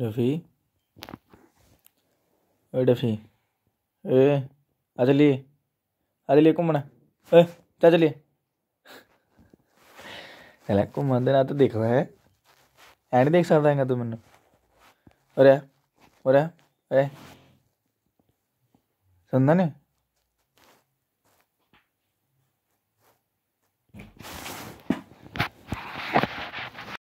Duffy ओ Duffy ए आ चलिए आ चलिए घूमना ए चल चलिए चल घूमन देना तो देख रहा है ऐ नहीं देख सकता है तू मैनू अरे अरे ए सुनना नहीं